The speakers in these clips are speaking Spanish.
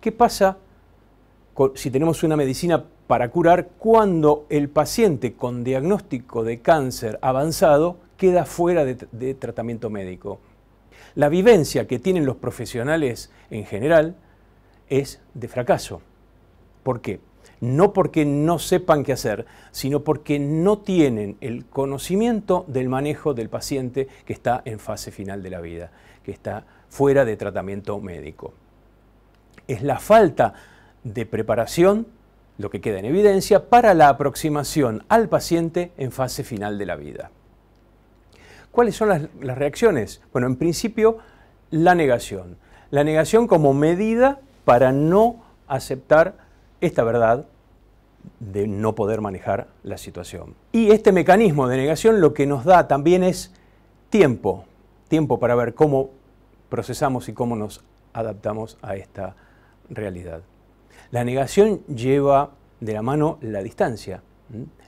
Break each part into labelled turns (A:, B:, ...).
A: ¿Qué pasa si tenemos una medicina para curar cuando el paciente con diagnóstico de cáncer avanzado queda fuera de tratamiento médico? La vivencia que tienen los profesionales en general es de fracaso. ¿Por qué? No porque no sepan qué hacer, sino porque no tienen el conocimiento del manejo del paciente que está en fase final de la vida, que está fuera de tratamiento médico es la falta de preparación lo que queda en evidencia para la aproximación al paciente en fase final de la vida. ¿Cuáles son las, reacciones? Bueno, en principio, la negación. La negación como medida para no aceptar esta verdad de no poder manejar la situación. Y este mecanismo de negación lo que nos da también es tiempo, tiempo para ver cómo procesamos y cómo nos adaptamos a esta realidad. La negación lleva de la mano la distancia.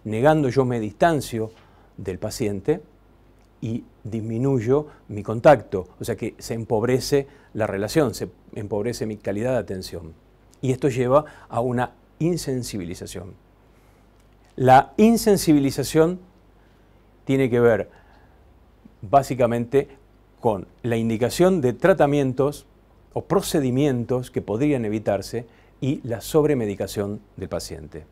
A: Negando yo me distancio del paciente y disminuyo mi contacto, o sea que se empobrece la relación, se empobrece mi calidad de atención. Y esto lleva a una insensibilización. La insensibilización tiene que ver básicamente con la indicación de tratamientos o procedimientos que podrían evitarse y la sobremedicación del paciente.